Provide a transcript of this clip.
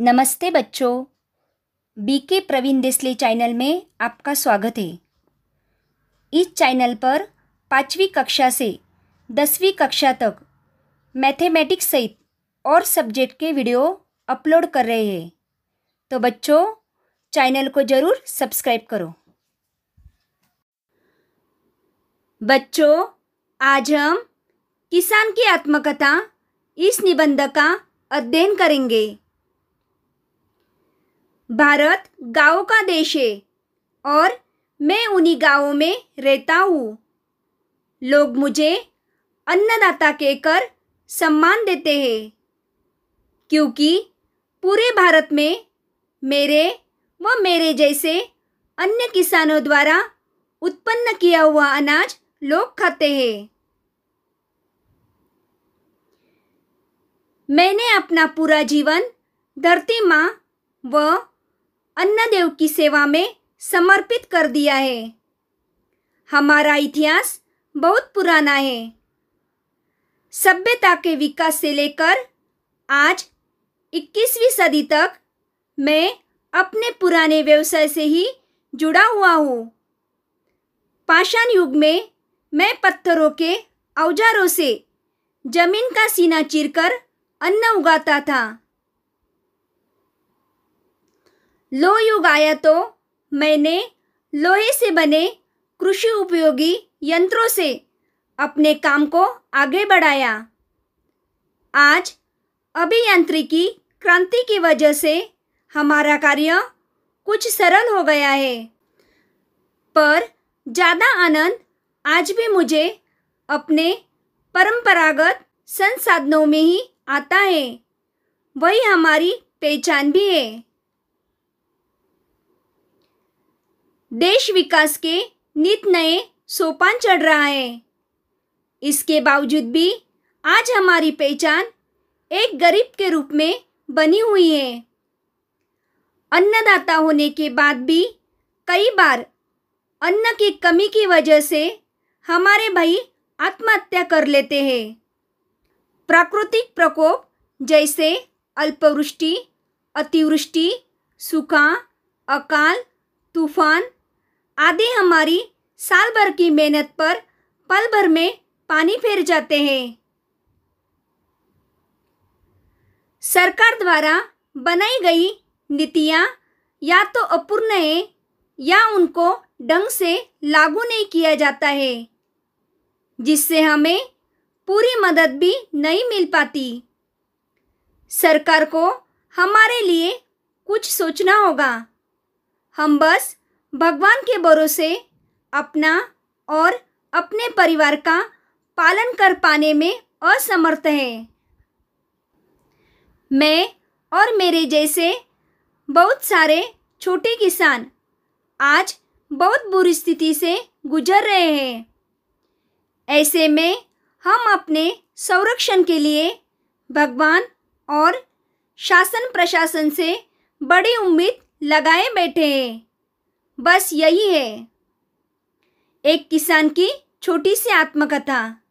नमस्ते बच्चों BK Praveen देसले channel में आपका स्वागत है इस चैनल पर पाँचवीं कक्षा से दसवीं कक्षा तक मैथमेटिक्स सहित और सब्जेक्ट के वीडियो अपलोड कर रहे हैं तो बच्चों चैनल को ज़रूर सब्सक्राइब करो बच्चों आज हम किसान की आत्मकथा इस निबंध का अध्ययन करेंगे भारत गाँव का देश है और मैं उन्हीं गाँवों में रहता हूँ लोग मुझे अन्नदाता कहकर सम्मान देते हैं क्योंकि पूरे भारत में मेरे व मेरे जैसे अन्य किसानों द्वारा उत्पन्न किया हुआ अनाज लोग खाते हैं मैंने अपना पूरा जीवन धरती माँ व अन्नदेव की सेवा में समर्पित कर दिया है हमारा इतिहास बहुत पुराना है सभ्यता के विकास से लेकर आज 21वीं सदी तक मैं अपने पुराने व्यवसाय से ही जुड़ा हुआ हूँ पाषाण युग में मैं पत्थरों के औजारों से जमीन का सीना चीरकर अन्न उगाता था लो युग आया तो मैंने लोहे से बने कृषि उपयोगी यंत्रों से अपने काम को आगे बढ़ाया आज अभियांत्रिकी क्रांति की वजह से हमारा कार्य कुछ सरल हो गया है पर ज़्यादा आनंद आज भी मुझे अपने परंपरागत संसाधनों में ही आता है वही हमारी पहचान भी है देश विकास के नित नए सोपान चढ़ रहा है इसके बावजूद भी आज हमारी पहचान एक गरीब के रूप में बनी हुई है अन्नदाता होने के बाद भी कई बार अन्न की कमी की वजह से हमारे भाई आत्महत्या कर लेते हैं प्राकृतिक प्रकोप जैसे अल्पवृष्टि अतिवृष्टि सूखा अकाल तूफान आदि हमारी साल भर की मेहनत पर पल भर में पानी फेर जाते हैं सरकार द्वारा बनाई गई नीतियाँ या तो अपूर्ण है या उनको ढंग से लागू नहीं किया जाता है जिससे हमें पूरी मदद भी नहीं मिल पाती सरकार को हमारे लिए कुछ सोचना होगा हम बस भगवान के भरोसे अपना और अपने परिवार का पालन कर पाने में असमर्थ है मैं और मेरे जैसे बहुत सारे छोटे किसान आज बहुत बुरी स्थिति से गुजर रहे हैं ऐसे में हम अपने संरक्षण के लिए भगवान और शासन प्रशासन से बड़ी उम्मीद लगाए बैठे हैं बस यही है एक किसान की छोटी सी आत्मकथा